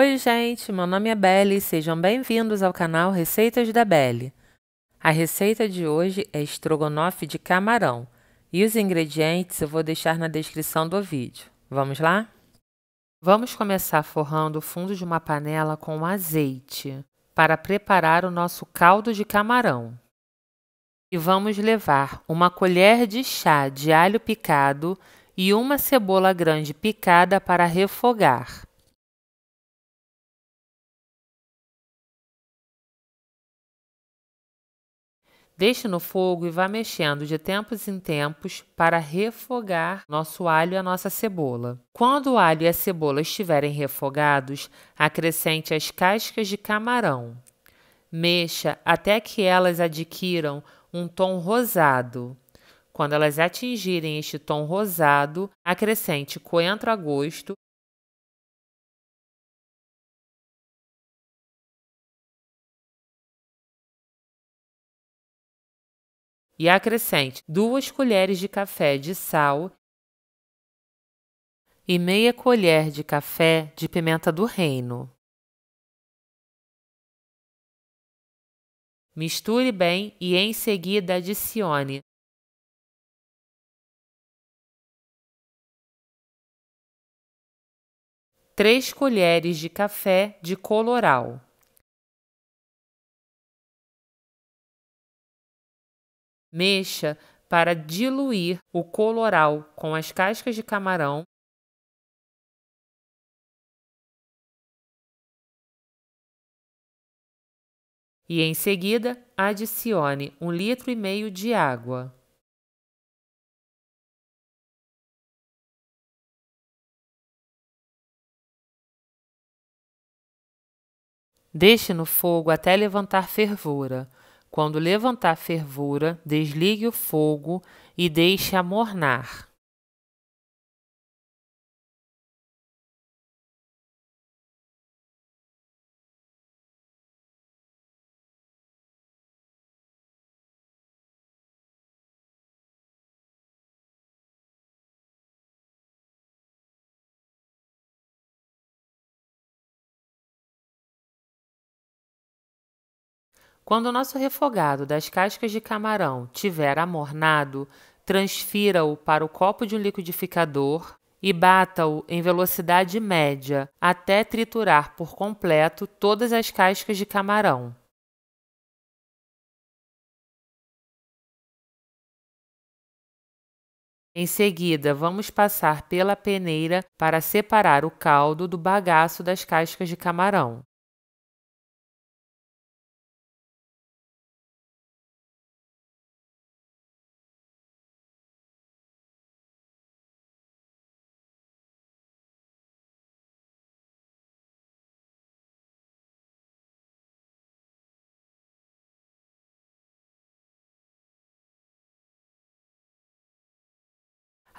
Oi, gente, meu nome é Belle e sejam bem-vindos ao canal Receitas da Belle. A receita de hoje é estrogonofe de camarão e os ingredientes eu vou deixar na descrição do vídeo. Vamos lá? Vamos começar forrando o fundo de uma panela com azeite para preparar o nosso caldo de camarão. E vamos levar uma colher de chá de alho picado e uma cebola grande picada para refogar. Deixe no fogo e vá mexendo de tempos em tempos para refogar nosso alho e a nossa cebola. Quando o alho e a cebola estiverem refogados, acrescente as cascas de camarão. Mexa até que elas adquiram um tom rosado. Quando elas atingirem este tom rosado, acrescente coentro a gosto e acrescente duas colheres de café de sal e meia colher de café de pimenta do reino. Misture bem e em seguida adicione três colheres de café de coloral. Mexa para diluir o coloral com as cascas de camarão e em seguida adicione um litro e meio de água. Deixe no fogo até levantar fervura. Quando levantar fervura, desligue o fogo e deixe amornar. Quando o nosso refogado das cascas de camarão tiver amornado, transfira-o para o copo de um liquidificador e bata-o em velocidade média até triturar por completo todas as cascas de camarão. Em seguida, vamos passar pela peneira para separar o caldo do bagaço das cascas de camarão.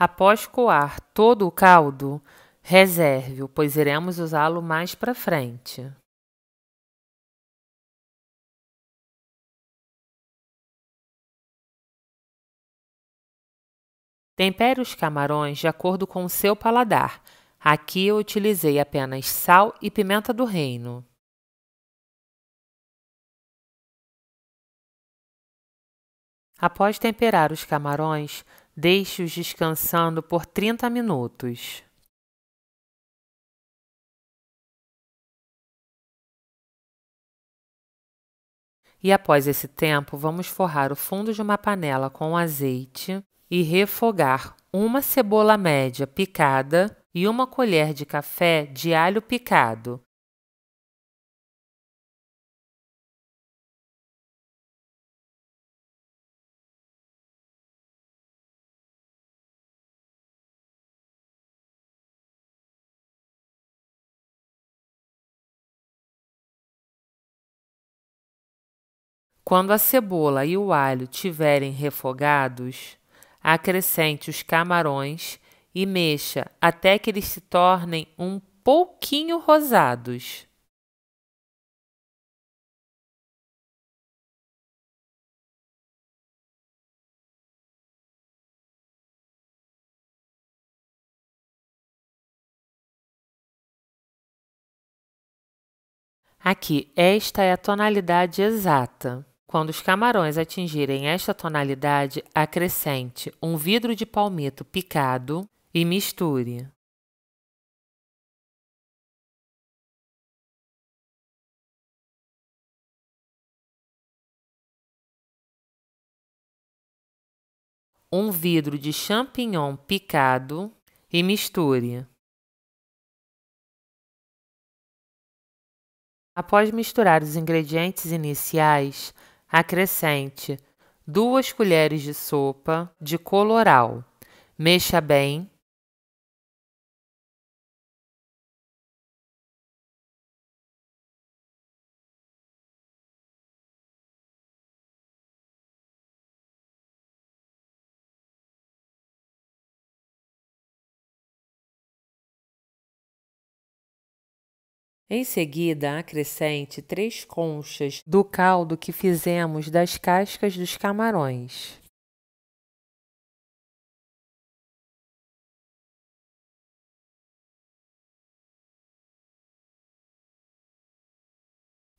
Após coar todo o caldo, reserve-o, pois iremos usá-lo mais para frente. Tempere os camarões de acordo com o seu paladar. Aqui eu utilizei apenas sal e pimenta do reino. Após temperar os camarões, Deixe-os descansando por 30 minutos. E após esse tempo, vamos forrar o fundo de uma panela com azeite e refogar uma cebola média picada e uma colher de café de alho picado Quando a cebola e o alho tiverem refogados, acrescente os camarões e mexa até que eles se tornem um pouquinho rosados. Aqui, esta é a tonalidade exata. Quando os camarões atingirem esta tonalidade, acrescente um vidro de palmito picado e misture. um vidro de champignon picado e misture. Após misturar os ingredientes iniciais, Acrescente duas colheres de sopa de colorau. Mexa bem Em seguida, acrescente três conchas do caldo que fizemos das cascas dos camarões.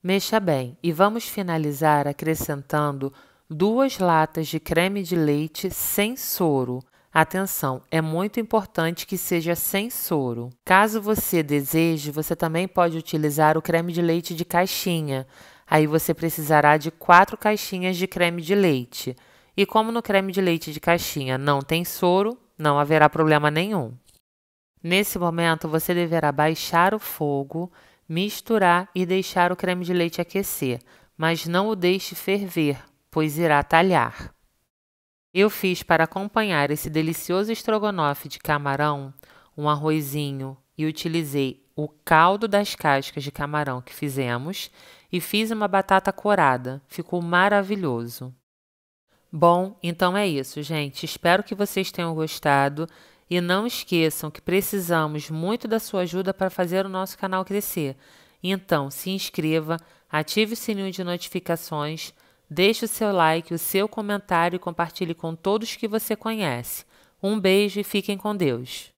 Mexa bem e vamos finalizar acrescentando duas latas de creme de leite sem soro Atenção, é muito importante que seja sem soro. Caso você deseje, você também pode utilizar o creme de leite de caixinha. Aí você precisará de 4 caixinhas de creme de leite. E como no creme de leite de caixinha não tem soro, não haverá problema nenhum. Nesse momento, você deverá baixar o fogo, misturar e deixar o creme de leite aquecer, mas não o deixe ferver, pois irá talhar. Eu fiz para acompanhar esse delicioso estrogonofe de camarão um arrozinho e utilizei o caldo das cascas de camarão que fizemos e fiz uma batata corada. Ficou maravilhoso. Bom, então é isso, gente. Espero que vocês tenham gostado e não esqueçam que precisamos muito da sua ajuda para fazer o nosso canal crescer. Então, se inscreva, ative o sininho de notificações Deixe o seu like, o seu comentário e compartilhe com todos que você conhece. Um beijo e fiquem com Deus.